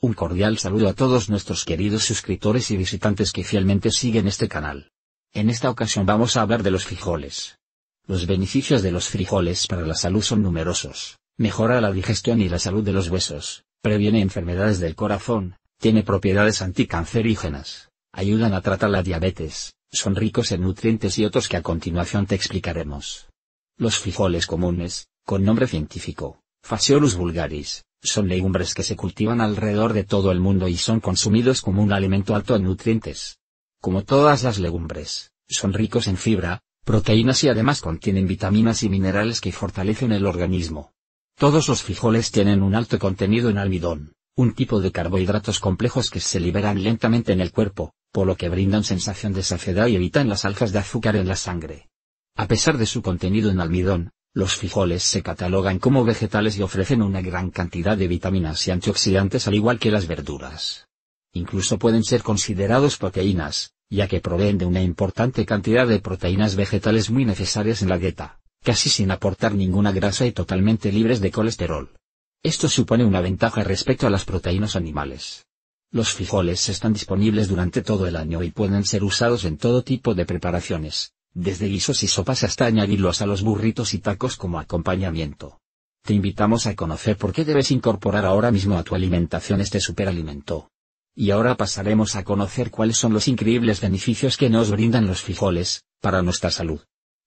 Un cordial saludo a todos nuestros queridos suscriptores y visitantes que fielmente siguen este canal. En esta ocasión vamos a hablar de los frijoles. Los beneficios de los frijoles para la salud son numerosos. Mejora la digestión y la salud de los huesos, previene enfermedades del corazón, tiene propiedades anticancerígenas, ayudan a tratar la diabetes, son ricos en nutrientes y otros que a continuación te explicaremos. Los frijoles comunes, con nombre científico, Phaseolus vulgaris, son legumbres que se cultivan alrededor de todo el mundo y son consumidos como un alimento alto en nutrientes. Como todas las legumbres, son ricos en fibra, proteínas y además contienen vitaminas y minerales que fortalecen el organismo. Todos los frijoles tienen un alto contenido en almidón, un tipo de carbohidratos complejos que se liberan lentamente en el cuerpo, por lo que brindan sensación de saciedad y evitan las alzas de azúcar en la sangre. A pesar de su contenido en almidón, los frijoles se catalogan como vegetales y ofrecen una gran cantidad de vitaminas y antioxidantes al igual que las verduras. Incluso pueden ser considerados proteínas, ya que proveen de una importante cantidad de proteínas vegetales muy necesarias en la dieta, casi sin aportar ninguna grasa y totalmente libres de colesterol. Esto supone una ventaja respecto a las proteínas animales. Los frijoles están disponibles durante todo el año y pueden ser usados en todo tipo de preparaciones, desde guisos y sopas hasta añadirlos a los burritos y tacos como acompañamiento. Te invitamos a conocer por qué debes incorporar ahora mismo a tu alimentación este superalimento. Y ahora pasaremos a conocer cuáles son los increíbles beneficios que nos brindan los frijoles, para nuestra salud.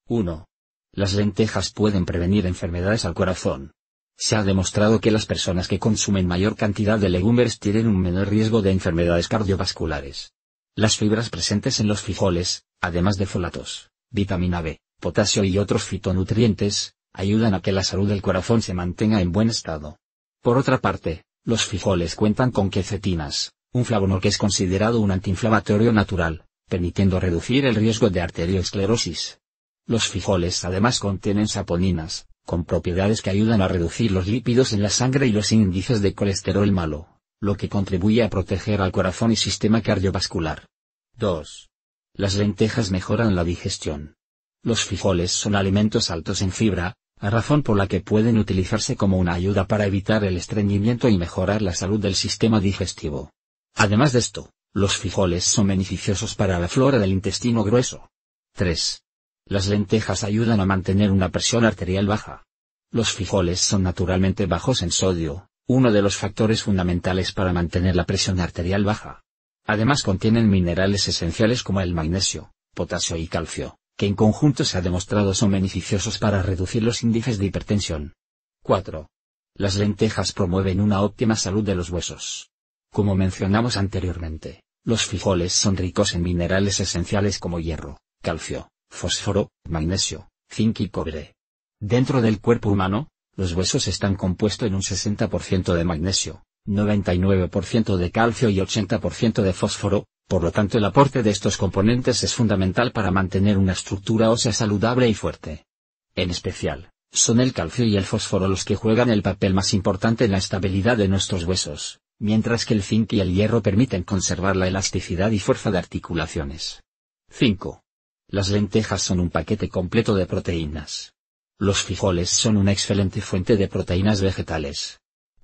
1. Las lentejas pueden prevenir enfermedades al corazón. Se ha demostrado que las personas que consumen mayor cantidad de legumbres tienen un menor riesgo de enfermedades cardiovasculares. Las fibras presentes en los frijoles, además de folatos, vitamina B, potasio y otros fitonutrientes, ayudan a que la salud del corazón se mantenga en buen estado. Por otra parte, los frijoles cuentan con quecetinas, un flavono que es considerado un antiinflamatorio natural, permitiendo reducir el riesgo de arteriosclerosis. Los frijoles además contienen saponinas, con propiedades que ayudan a reducir los lípidos en la sangre y los índices de colesterol malo, lo que contribuye a proteger al corazón y sistema cardiovascular. 2. Las lentejas mejoran la digestión. Los frijoles son alimentos altos en fibra, a razón por la que pueden utilizarse como una ayuda para evitar el estreñimiento y mejorar la salud del sistema digestivo. Además de esto, los frijoles son beneficiosos para la flora del intestino grueso. 3. Las lentejas ayudan a mantener una presión arterial baja. Los frijoles son naturalmente bajos en sodio, uno de los factores fundamentales para mantener la presión arterial baja. Además contienen minerales esenciales como el magnesio, potasio y calcio, que en conjunto se ha demostrado son beneficiosos para reducir los índices de hipertensión. 4. Las lentejas promueven una óptima salud de los huesos. Como mencionamos anteriormente, los frijoles son ricos en minerales esenciales como hierro, calcio, fósforo, magnesio, zinc y cobre. Dentro del cuerpo humano, los huesos están compuestos en un 60% de magnesio, 99% de calcio y 80% de fósforo, por lo tanto el aporte de estos componentes es fundamental para mantener una estructura ósea saludable y fuerte. En especial, son el calcio y el fósforo los que juegan el papel más importante en la estabilidad de nuestros huesos, mientras que el zinc y el hierro permiten conservar la elasticidad y fuerza de articulaciones. 5. Las lentejas son un paquete completo de proteínas. Los frijoles son una excelente fuente de proteínas vegetales,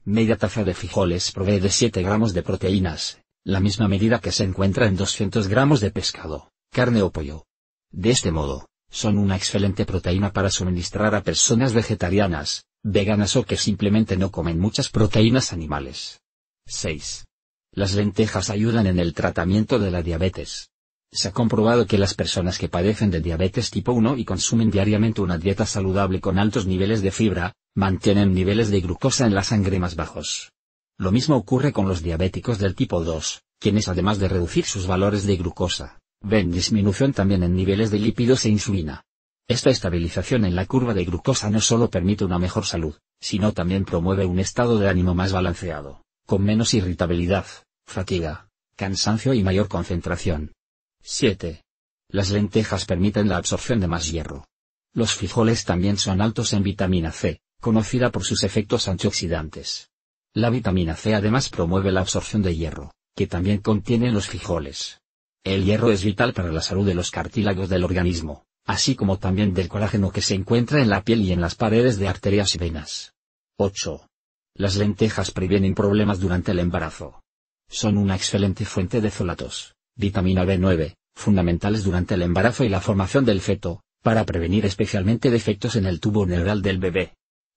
Media taza de frijoles provee de 7 gramos de proteínas, la misma medida que se encuentra en 200 gramos de pescado, carne o pollo. De este modo, son una excelente proteína para suministrar a personas vegetarianas, veganas o que simplemente no comen muchas proteínas animales. 6. Las lentejas ayudan en el tratamiento de la diabetes. Se ha comprobado que las personas que padecen de diabetes tipo 1 y consumen diariamente una dieta saludable con altos niveles de fibra, mantienen niveles de glucosa en la sangre más bajos. Lo mismo ocurre con los diabéticos del tipo 2, quienes además de reducir sus valores de glucosa, ven disminución también en niveles de lípidos e insulina. Esta estabilización en la curva de glucosa no solo permite una mejor salud, sino también promueve un estado de ánimo más balanceado, con menos irritabilidad, fatiga, cansancio y mayor concentración. 7. Las lentejas permiten la absorción de más hierro. Los frijoles también son altos en vitamina C, conocida por sus efectos antioxidantes. La vitamina C además promueve la absorción de hierro, que también contiene los frijoles. El hierro es vital para la salud de los cartílagos del organismo, así como también del colágeno que se encuentra en la piel y en las paredes de arterias y venas. 8. Las lentejas previenen problemas durante el embarazo. Son una excelente fuente de zolatos, vitamina B9, fundamentales durante el embarazo y la formación del feto, para prevenir especialmente defectos en el tubo neural del bebé.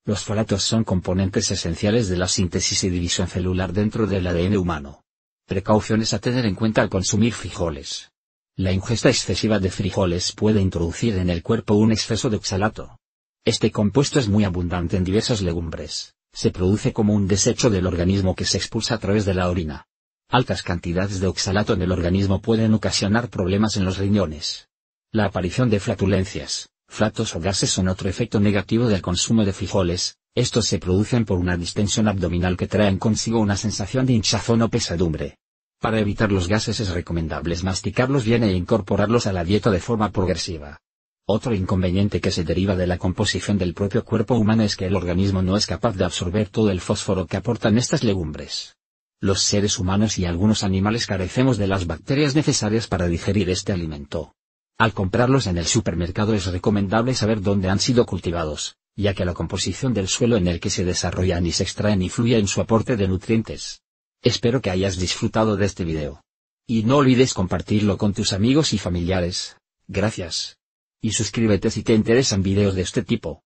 Los folatos son componentes esenciales de la síntesis y división celular dentro del ADN humano. Precauciones a tener en cuenta al consumir frijoles. La ingesta excesiva de frijoles puede introducir en el cuerpo un exceso de oxalato. Este compuesto es muy abundante en diversas legumbres, se produce como un desecho del organismo que se expulsa a través de la orina. Altas cantidades de oxalato en el organismo pueden ocasionar problemas en los riñones. La aparición de flatulencias, Flatos o gases son otro efecto negativo del consumo de frijoles, estos se producen por una distensión abdominal que traen consigo una sensación de hinchazón o pesadumbre. Para evitar los gases es recomendable masticarlos bien e incorporarlos a la dieta de forma progresiva. Otro inconveniente que se deriva de la composición del propio cuerpo humano es que el organismo no es capaz de absorber todo el fósforo que aportan estas legumbres. Los seres humanos y algunos animales carecemos de las bacterias necesarias para digerir este alimento. Al comprarlos en el supermercado es recomendable saber dónde han sido cultivados, ya que la composición del suelo en el que se desarrollan y se extraen influye en su aporte de nutrientes. Espero que hayas disfrutado de este video. Y no olvides compartirlo con tus amigos y familiares. Gracias. Y suscríbete si te interesan videos de este tipo.